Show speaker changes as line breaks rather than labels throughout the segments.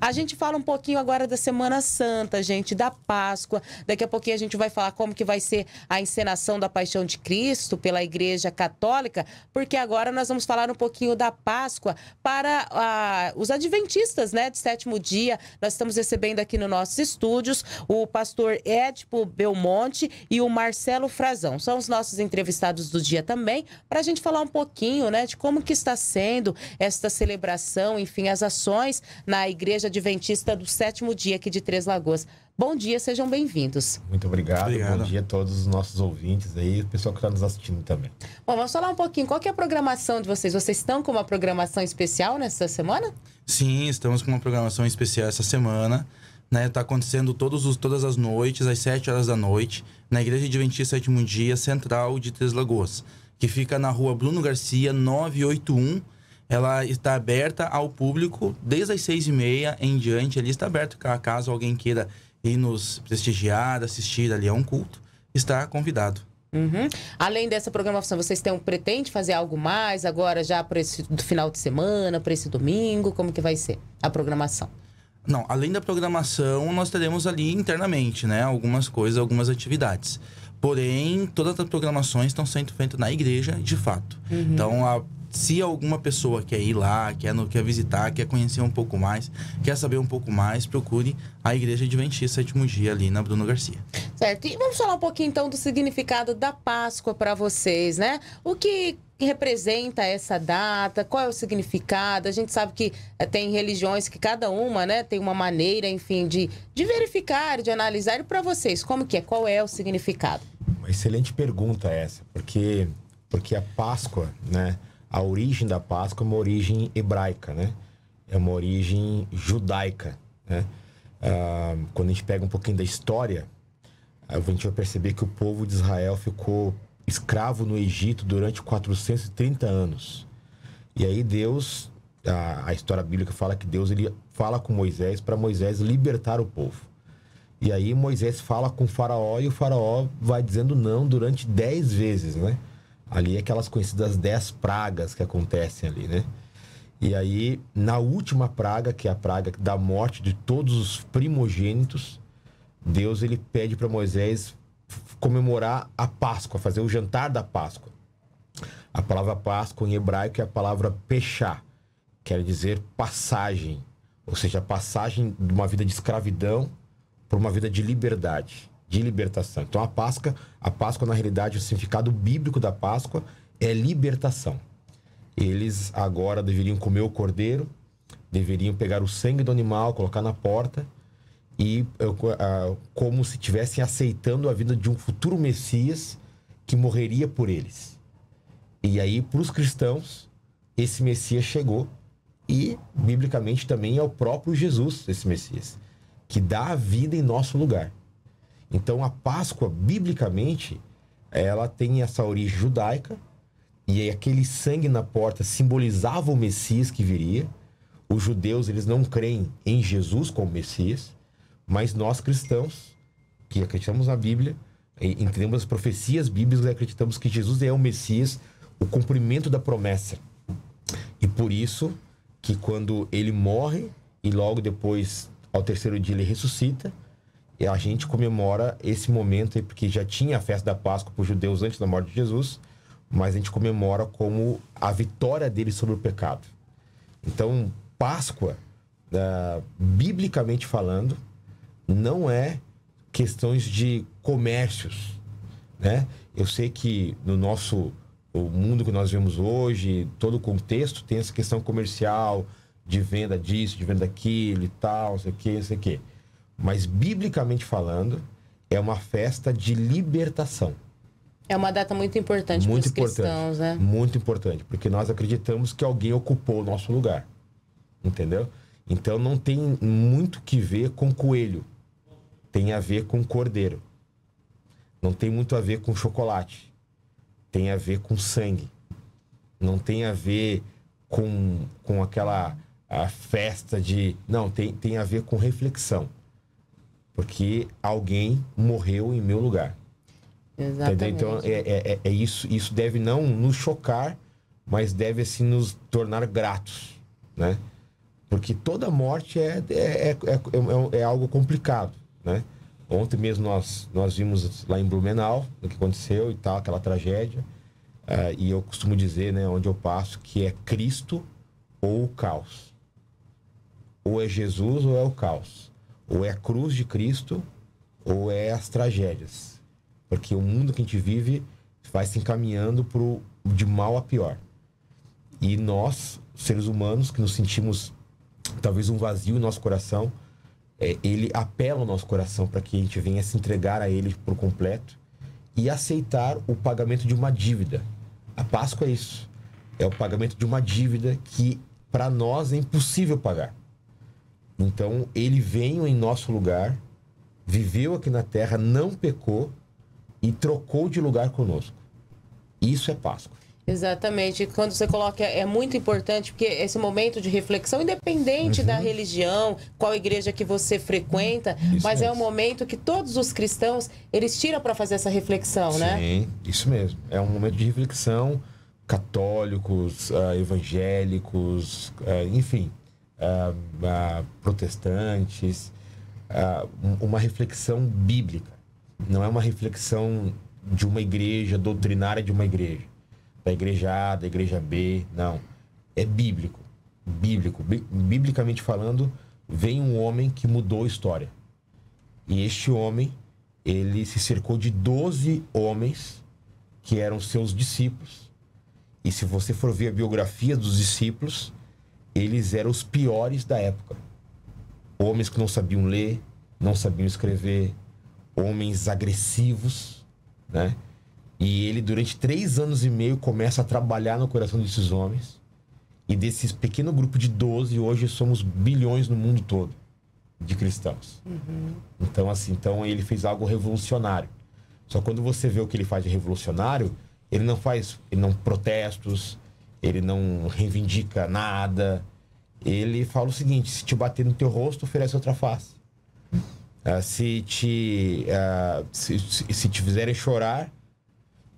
A gente fala um pouquinho agora da Semana Santa, gente, da Páscoa. Daqui a pouquinho a gente vai falar como que vai ser a encenação da Paixão de Cristo pela Igreja Católica, porque agora nós vamos falar um pouquinho da Páscoa para ah, os adventistas, né, de sétimo dia. Nós estamos recebendo aqui nos nossos estúdios o pastor Edipo Belmonte e o Marcelo Frazão. São os nossos entrevistados do dia também, para a gente falar um pouquinho, né, de como que está sendo esta celebração, enfim, as ações na Igreja Igreja Adventista do Sétimo Dia aqui de Três Lagoas. Bom dia, sejam bem-vindos. Muito obrigado.
obrigado. Bom dia a todos os nossos ouvintes aí, o pessoal que está nos assistindo também.
Bom, vamos falar um pouquinho. Qual é a programação de vocês? Vocês estão com uma programação especial nessa semana?
Sim, estamos com uma programação especial essa semana. Né, tá acontecendo todos os, todas as noites, às sete horas da noite, na Igreja Adventista Sétimo Dia Central de Três Lagoas, que fica na rua Bruno Garcia, 981, ela está aberta ao público desde as seis e meia em diante. Ali está aberto, caso alguém queira ir nos prestigiar, assistir ali a é um culto, está convidado.
Uhum. Além dessa programação, vocês têm, pretende fazer algo mais agora já para esse do final de semana, para esse domingo? Como que vai ser a programação?
Não, além da programação, nós teremos ali internamente, né, algumas coisas, algumas atividades. Porém, todas as programações estão sendo feitas na igreja, de fato. Uhum. Então, a, se alguma pessoa quer ir lá, quer, no, quer visitar, quer conhecer um pouco mais, quer saber um pouco mais, procure a Igreja Adventista Sétimo Dia ali na Bruno Garcia.
Certo. E vamos falar um pouquinho então do significado da Páscoa para vocês, né? O que que representa essa data, qual é o significado. A gente sabe que eh, tem religiões que cada uma né, tem uma maneira, enfim, de, de verificar, de analisar. E para vocês, como que é? Qual é o significado?
Uma excelente pergunta essa, porque, porque a Páscoa, né, a origem da Páscoa é uma origem hebraica, né? É uma origem judaica, né? Ah, quando a gente pega um pouquinho da história, a gente vai perceber que o povo de Israel ficou escravo no Egito durante 430 anos. E aí Deus, a, a história bíblica fala que Deus ele fala com Moisés para Moisés libertar o povo. E aí Moisés fala com o faraó e o faraó vai dizendo não durante dez vezes, né? Ali é aquelas conhecidas dez pragas que acontecem ali, né? E aí, na última praga, que é a praga da morte de todos os primogênitos, Deus ele pede para Moisés comemorar a Páscoa, fazer o jantar da Páscoa. A palavra Páscoa em hebraico é a palavra pechá, quer dizer passagem, ou seja, a passagem de uma vida de escravidão para uma vida de liberdade, de libertação. Então a Páscoa, a Páscoa na realidade o significado bíblico da Páscoa é libertação. Eles agora deveriam comer o cordeiro, deveriam pegar o sangue do animal, colocar na porta e uh, como se estivessem aceitando a vida de um futuro Messias que morreria por eles. E aí, para os cristãos, esse Messias chegou e, biblicamente, também é o próprio Jesus, esse Messias, que dá a vida em nosso lugar. Então, a Páscoa, biblicamente, ela tem essa origem judaica, e aquele sangue na porta simbolizava o Messias que viria. Os judeus, eles não creem em Jesus como Messias, mas nós cristãos, que acreditamos na Bíblia, entendemos as profecias bíblicas e acreditamos que Jesus é o Messias, o cumprimento da promessa. E por isso que quando ele morre e logo depois, ao terceiro dia, ele ressuscita, e a gente comemora esse momento, porque já tinha a festa da Páscoa para os judeus antes da morte de Jesus, mas a gente comemora como a vitória dele sobre o pecado. Então, Páscoa, uh, biblicamente falando, não é questões de comércios, né? Eu sei que no nosso o mundo que nós vemos hoje, todo o contexto tem essa questão comercial, de venda disso, de venda daquilo e tal, não sei o que, não sei o que. Mas, biblicamente falando, é uma festa de libertação.
É uma data muito importante para os cristãos, né?
Muito importante, porque nós acreditamos que alguém ocupou o nosso lugar, entendeu? Então não tem muito que ver com coelho, tem a ver com cordeiro. Não tem muito a ver com chocolate. Tem a ver com sangue. Não tem a ver com, com aquela a festa de. Não, tem, tem a ver com reflexão. Porque alguém morreu em meu lugar. Exatamente. Entendeu? Então, é, é, é, isso. Isso deve não nos chocar, mas deve assim nos tornar gratos, né? Porque toda morte é, é, é, é, é algo complicado né? Ontem mesmo nós, nós vimos lá em Blumenau o que aconteceu e tal, aquela tragédia. Uh, e eu costumo dizer, né, onde eu passo, que é Cristo ou o caos. Ou é Jesus ou é o caos. Ou é a cruz de Cristo ou é as tragédias. Porque o mundo que a gente vive vai se encaminhando pro, de mal a pior. E nós, seres humanos, que nos sentimos talvez um vazio no nosso coração, é, ele apela ao nosso coração para que a gente venha se entregar a ele por completo e aceitar o pagamento de uma dívida. A Páscoa é isso. É o pagamento de uma dívida que para nós é impossível pagar. Então, ele veio em nosso lugar, viveu aqui na terra, não pecou e trocou de lugar conosco. Isso é Páscoa.
Exatamente. Quando você coloca, é, é muito importante, porque esse momento de reflexão, independente uhum. da religião, qual igreja que você frequenta, isso mas mesmo. é um momento que todos os cristãos, eles tiram para fazer essa reflexão, Sim, né?
Sim, isso mesmo. É um momento de reflexão, católicos, uh, evangélicos, uh, enfim, uh, protestantes, uma reflexão bíblica. Não é uma reflexão de uma igreja, doutrinária de uma igreja da igreja A, da igreja B, não. É bíblico. Bíblico. Biblicamente falando, vem um homem que mudou a história. E este homem, ele se cercou de 12 homens que eram seus discípulos. E se você for ver a biografia dos discípulos, eles eram os piores da época. Homens que não sabiam ler, não sabiam escrever, homens agressivos, né? E ele, durante três anos e meio, começa a trabalhar no coração desses homens. E desse pequeno grupo de 12, hoje somos bilhões no mundo todo de cristãos. Uhum. Então, assim, então ele fez algo revolucionário. Só quando você vê o que ele faz de revolucionário, ele não faz, ele não protestos, ele não reivindica nada. Ele fala o seguinte: se te bater no teu rosto, oferece outra face. Uh, se te uh, se, se te fizerem chorar,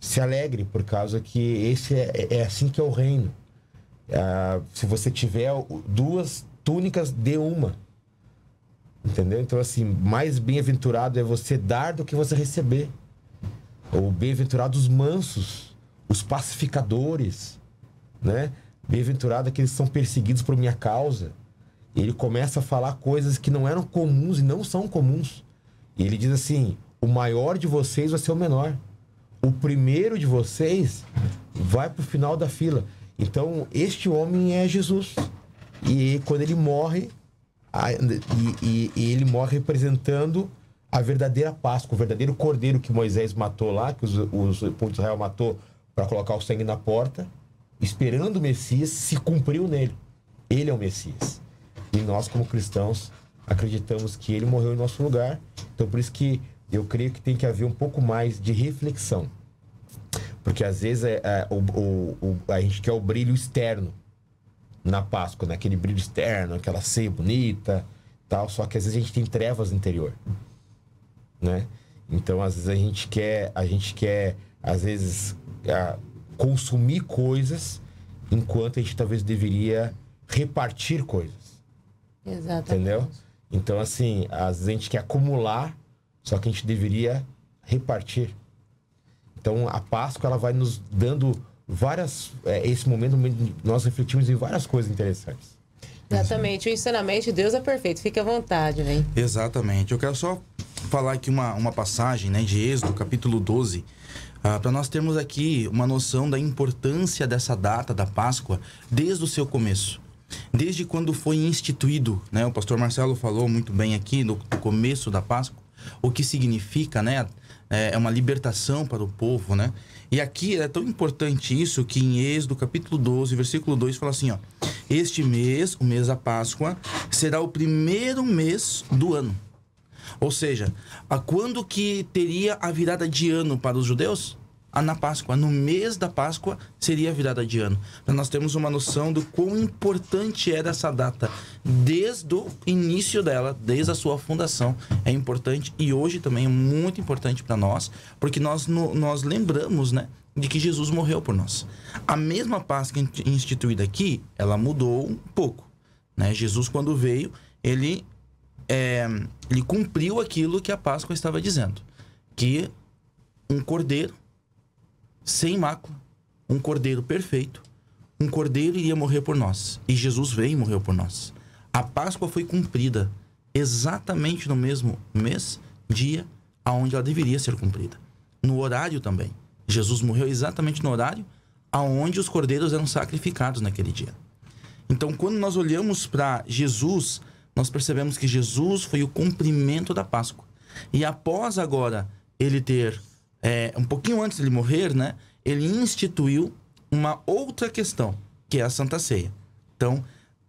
se alegre, por causa que esse é, é, é assim que é o reino. Ah, se você tiver duas túnicas, dê uma. Entendeu? Então, assim, mais bem-aventurado é você dar do que você receber. Ou bem-aventurados os mansos, os pacificadores, né? Bem-aventurado é aqueles é que são perseguidos por minha causa. Ele começa a falar coisas que não eram comuns e não são comuns. E ele diz assim: o maior de vocês vai ser o menor o primeiro de vocês vai para o final da fila. Então, este homem é Jesus. E quando ele morre, a, e, e, ele morre representando a verdadeira Páscoa, o verdadeiro cordeiro que Moisés matou lá, que os, os o povo de Israel matou para colocar o sangue na porta, esperando o Messias, se cumpriu nele. Ele é o Messias. E nós, como cristãos, acreditamos que ele morreu em nosso lugar. Então, por isso que eu creio que tem que haver um pouco mais de reflexão. Porque às vezes é, é o, o, o, a gente quer o brilho externo na Páscoa, né? aquele brilho externo, aquela ceia bonita tal, só que às vezes a gente tem trevas no interior. Né? Então, às vezes a gente quer, a gente quer, às vezes, a, consumir coisas enquanto a gente talvez deveria repartir coisas.
Exatamente. Entendeu?
Então, assim, às vezes a gente quer acumular só que a gente deveria repartir. Então a Páscoa ela vai nos dando várias. É, esse momento
nós refletimos em várias coisas interessantes.
Exatamente, o ensinamento de Deus é perfeito, fique à vontade, vem.
Exatamente. Eu quero só falar aqui uma, uma passagem né, de Êxodo, capítulo 12, uh, ah, para nós termos aqui uma noção da importância dessa data da Páscoa desde o seu começo. Desde quando foi instituído, né? O pastor Marcelo falou muito bem aqui no, no começo da Páscoa o que significa, né? É, é uma libertação para o povo, né? E aqui é tão importante isso que em Êxodo, capítulo 12, versículo 2, fala assim, ó. Este mês, o mês da Páscoa, será o primeiro mês do ano. Ou seja, a quando que teria a virada de ano para os judeus? na Páscoa. No mês da Páscoa seria a virada de ano. Então, nós temos uma noção do quão importante era é essa data. Desde o início dela, desde a sua fundação, é importante e hoje também é muito importante para nós, porque nós, no, nós lembramos, né? de que Jesus morreu por nós. A mesma Páscoa instituída aqui, ela mudou um pouco. Né? Jesus, quando veio, ele, é, ele cumpriu aquilo que a Páscoa estava dizendo: que um cordeiro sem mácula, um cordeiro perfeito. Um cordeiro iria morrer por nós. E Jesus veio e morreu por nós. A Páscoa foi cumprida exatamente no mesmo mês, dia, aonde ela deveria ser cumprida. No horário também. Jesus morreu exatamente no horário aonde os cordeiros eram sacrificados naquele dia. Então, quando nós olhamos para Jesus, nós percebemos que Jesus foi o cumprimento da Páscoa. E após agora ele ter é, um pouquinho antes dele morrer, né? Ele instituiu uma outra questão, que é a Santa Ceia. Então,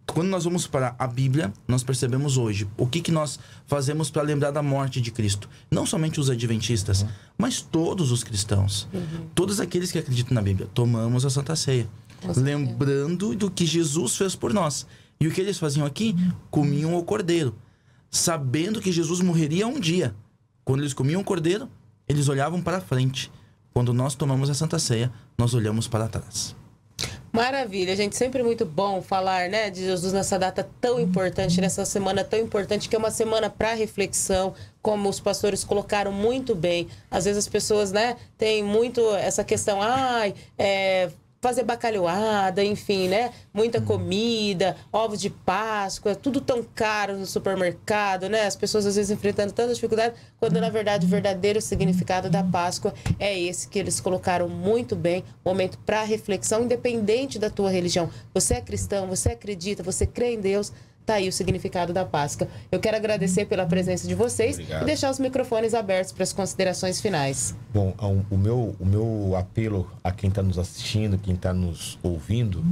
quando nós vamos para a Bíblia, nós percebemos hoje o que, que nós fazemos para lembrar da morte de Cristo. Não somente os adventistas, uhum. mas todos os cristãos. Uhum. Todos aqueles que acreditam na Bíblia. Tomamos a Santa Ceia. lembrando do que Jesus fez por nós. E o que eles faziam aqui? Comiam o cordeiro. Sabendo que Jesus morreria um dia. Quando eles comiam o cordeiro, eles olhavam para frente. Quando nós tomamos a Santa Ceia, nós olhamos para trás.
Maravilha, gente. Sempre muito bom falar né, de Jesus nessa data tão importante, nessa semana tão importante, que é uma semana para reflexão, como os pastores colocaram muito bem. Às vezes as pessoas né, têm muito essa questão, ai, é, fazer bacalhoada, enfim, né? Muita uhum. comida, ovos de Páscoa, tudo tão caro no supermercado, né? As pessoas às vezes enfrentando tanta dificuldade, quando na verdade o verdadeiro significado da Páscoa é esse que eles colocaram muito bem, momento para reflexão, independente da tua religião. Você é cristão, você acredita, você crê em Deus, Tá aí o significado da Páscoa. Eu quero agradecer pela presença de vocês Obrigado. e deixar os microfones abertos para as considerações finais.
Bom, o meu, o meu apelo a quem está nos assistindo, quem está nos ouvindo,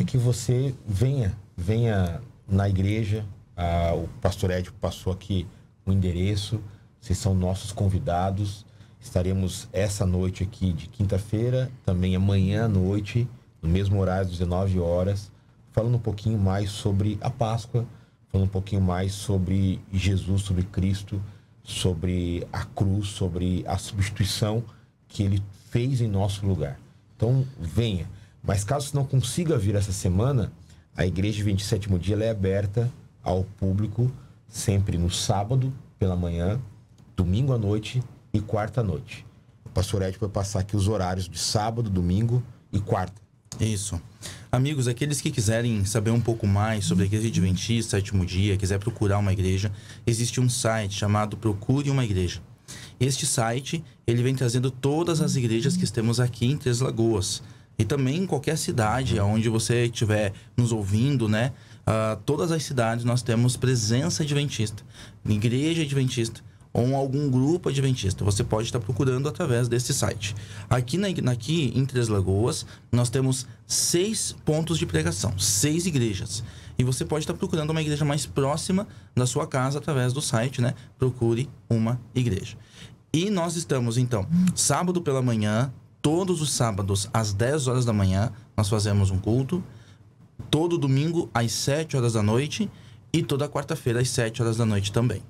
é que você venha, venha na igreja. Ah, o pastor Edipo passou aqui o endereço. Vocês são nossos convidados. Estaremos essa noite aqui de quinta-feira, também amanhã à noite, no mesmo horário, às 19 horas falando um pouquinho mais sobre a Páscoa, falando um pouquinho mais sobre Jesus, sobre Cristo, sobre a cruz, sobre a substituição que ele fez em nosso lugar. Então, venha. Mas caso você não consiga vir essa semana, a igreja de 27 dia é aberta ao público sempre no sábado pela manhã, domingo à noite e quarta à noite. O pastor Ed vai passar aqui os
horários de sábado, domingo e quarta. Isso. Amigos, aqueles que quiserem saber um pouco mais sobre a Igreja Adventista, Sétimo Dia, quiser procurar uma igreja, existe um site chamado Procure uma Igreja. Este site, ele vem trazendo todas as igrejas que temos aqui em Três Lagoas. E também em qualquer cidade onde você estiver nos ouvindo, né? Uh, todas as cidades nós temos presença adventista, igreja adventista ou algum grupo adventista. Você pode estar procurando através desse site. Aqui, na, aqui em Três Lagoas, nós temos seis pontos de pregação, seis igrejas. E você pode estar procurando uma igreja mais próxima da sua casa através do site, né? Procure uma igreja. E nós estamos, então, sábado pela manhã, todos os sábados, às 10 horas da manhã, nós fazemos um culto. Todo domingo, às 7 horas da noite. E toda quarta-feira, às 7 horas da noite também.